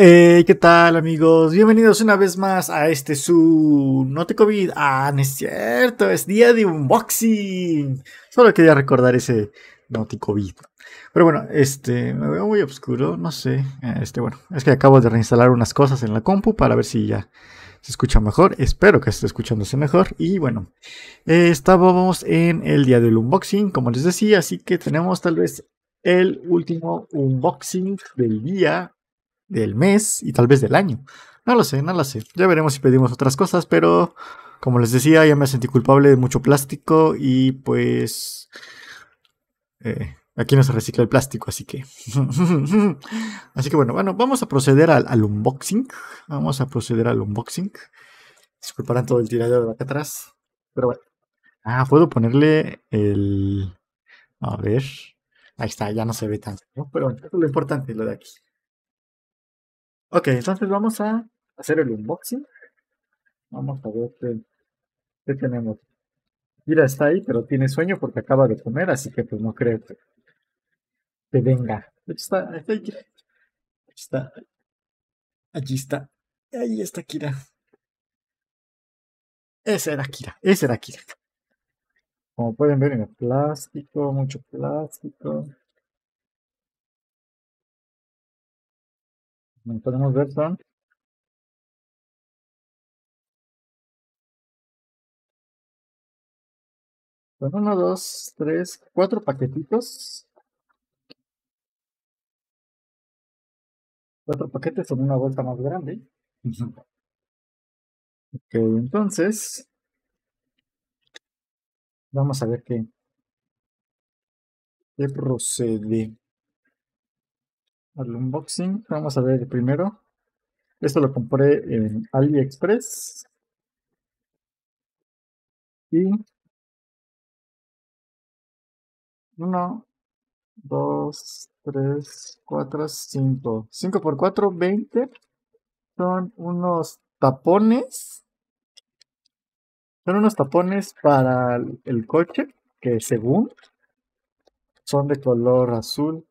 Hey, eh, ¿qué tal amigos? Bienvenidos una vez más a este su Note COVID. Ah, no es cierto, es día de unboxing. Solo quería recordar ese Note Pero bueno, este, me veo muy oscuro, no sé. Eh, este, bueno, es que acabo de reinstalar unas cosas en la compu para ver si ya se escucha mejor. Espero que esté escuchándose mejor. Y bueno, eh, estábamos en el día del unboxing, como les decía, así que tenemos tal vez el último unboxing del día del mes y tal vez del año. No lo sé, no lo sé. Ya veremos si pedimos otras cosas, pero como les decía, ya me sentí culpable de mucho plástico y pues... Eh, aquí no se recicla el plástico, así que... así que bueno, bueno, vamos a proceder al, unboxing. Vamos a proceder al unboxing. Disculparán todo el tirador de acá atrás. Pero bueno. Ah, puedo ponerle el... A ver. Ahí está, ya no se ve tanto. Pero bueno, lo importante, lo de aquí. Ok, entonces vamos a hacer el unboxing. Vamos a ver qué, tenemos. Mira, está ahí, pero tiene sueño porque acaba de comer, así que pues no creo que, venga. Está, está, aquí está. Allí está. Ahí está Kira. Ese era Kira, ese era Kira. Como pueden ver en el plástico, mucho plástico. podemos ver, son pues uno, dos, tres, cuatro paquetitos. Cuatro paquetes son una vuelta más grande. Ok, entonces. Vamos a ver qué, qué procede al unboxing vamos a ver primero esto lo compré en aliexpress y 1 2 3 4 5 5 por 4 20 son unos tapones son unos tapones para el coche que según son de color azul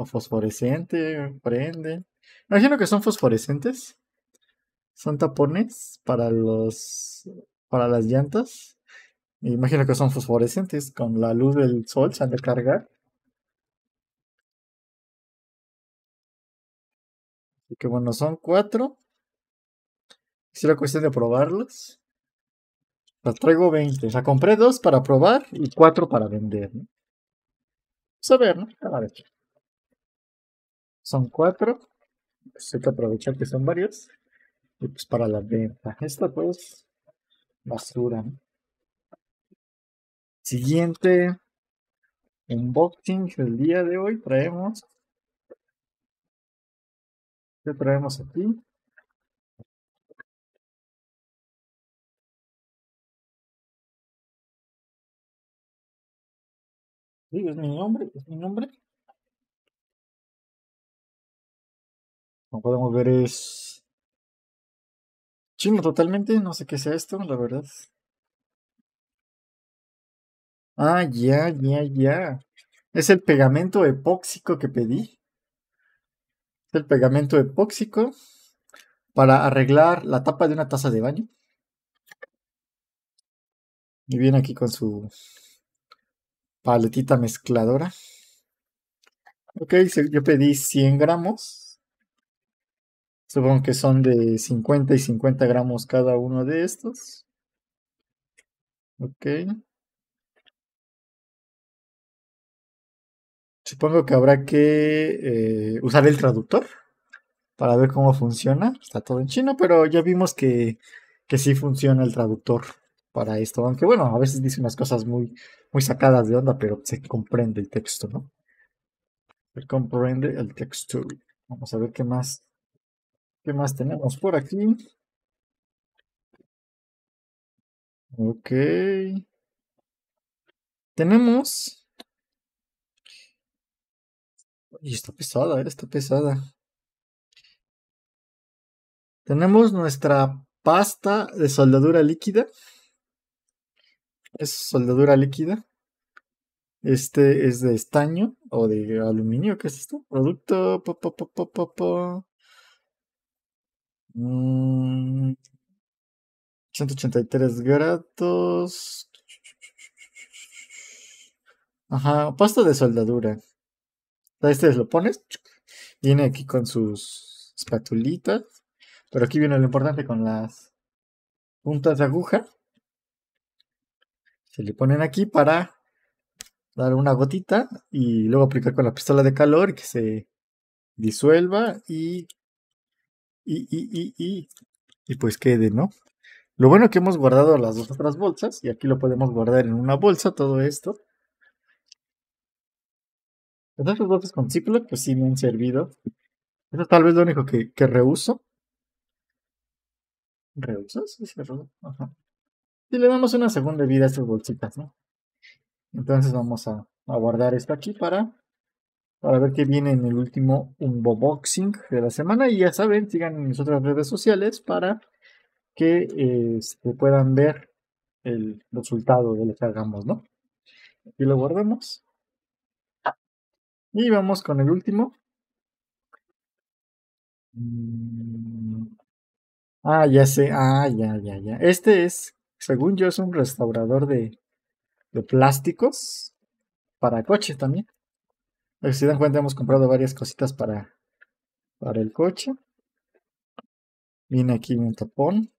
o fosforescente, prende. Imagino que son fosforescentes. Son tapones para los. para las llantas. Imagino que son fosforescentes. Con la luz del sol se han de cargar. Así que bueno, son cuatro. la cuestión de probarlos. Las traigo 20. O sea, compré dos para probar y cuatro para vender. ¿no? Pues, a ver, ¿no? Son cuatro. Pues hay que aprovechar que son varios. Y pues para la venta. Esta pues, basura. Siguiente unboxing del día de hoy traemos. ¿Qué traemos aquí? Sí, es mi nombre, es mi nombre. Como podemos ver es chino totalmente, no sé qué sea esto, la verdad. Ah, ya, ya, ya. Es el pegamento epóxico que pedí. Es el pegamento epóxico para arreglar la tapa de una taza de baño. Y viene aquí con su paletita mezcladora. Ok, yo pedí 100 gramos. Supongo que son de 50 y 50 gramos cada uno de estos. Ok. Supongo que habrá que eh, usar el traductor para ver cómo funciona. Está todo en chino, pero ya vimos que, que sí funciona el traductor para esto. Aunque bueno, a veces dice unas cosas muy, muy sacadas de onda, pero se comprende el texto, ¿no? Se comprende el texto. Vamos a ver qué más ¿Qué más tenemos por aquí? Ok. Tenemos. Y está pesada, eh, está pesada. Tenemos nuestra pasta de soldadura líquida. Es soldadura líquida. Este es de estaño o de aluminio. ¿Qué es esto? Producto. pop, pop, po, 183 mm, grados. Ajá, pasta de soldadura. A este lo pones. Viene aquí con sus espatulitas. Pero aquí viene lo importante con las puntas de aguja. Se le ponen aquí para dar una gotita y luego aplicar con la pistola de calor que se disuelva y y, y, y, y, pues quede, ¿no? Lo bueno que hemos guardado las dos otras bolsas y aquí lo podemos guardar en una bolsa todo esto. Las bolsas con ciclo pues sí me han servido. Eso tal vez lo único que, que reuso. Sí, se Ajá. Y le damos una segunda vida a estas bolsitas, ¿no? Entonces vamos a, a guardar esto aquí para para ver qué viene en el último unboxing de la semana. Y ya saben, sigan en mis otras redes sociales para que este, puedan ver el resultado de lo que hagamos, ¿no? Y lo guardamos. Y vamos con el último. Mm. Ah, ya sé. Ah, ya, ya, ya. Este es, según yo, es un restaurador de plásticos para coches también. Pues, si se dan cuenta, hemos comprado varias cositas para, para el coche. Viene aquí un tapón.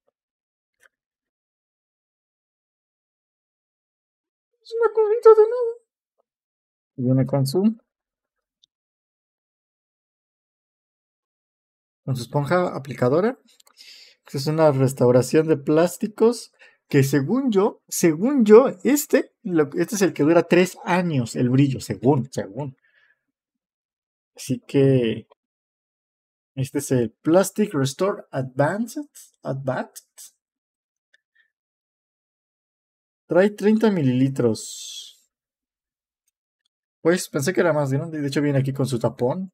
Es pues, una cubita de y Viene con zoom. Con su esponja aplicadora. Es una restauración de plásticos que según yo, según yo, este, este es el que dura tres años el brillo, según, según. Así que este es el Plastic Restore Advanced. Advanced. Trae 30 mililitros. Pues pensé que era más grande. De hecho, viene aquí con su tapón.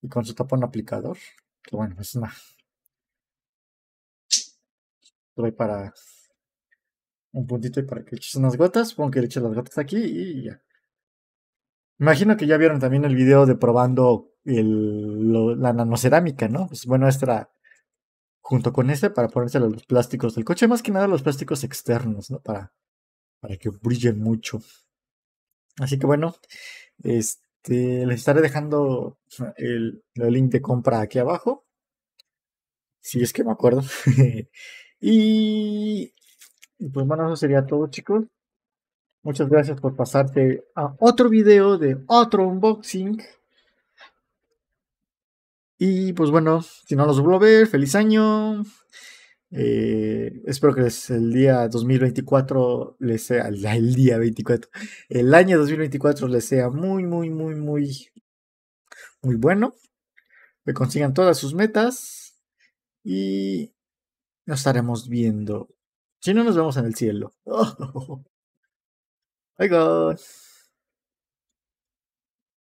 Y con su tapón aplicador. Que bueno, es una. Trae para. Un puntito para que eches unas gotas. Pongo que le eches las gotas aquí y ya. Imagino que ya vieron también el video de probando la nanocerámica, ¿no? Pues bueno, esta junto con este para ponerse los plásticos del coche, más que nada los plásticos externos, ¿no? Para, para que brillen mucho. Así que bueno, este, les estaré dejando el, el link de compra aquí abajo, si es que me acuerdo. y pues bueno, eso sería todo chicos. Muchas gracias por pasarte a otro video de otro unboxing. Y pues bueno, si no los vuelvo a ver, feliz año. Eh, espero que el día 2024 les sea, el, día 24, el año 2024 les sea muy, muy, muy, muy, muy bueno. Que consigan todas sus metas y nos estaremos viendo. Si no, nos vemos en el cielo. Bye guys.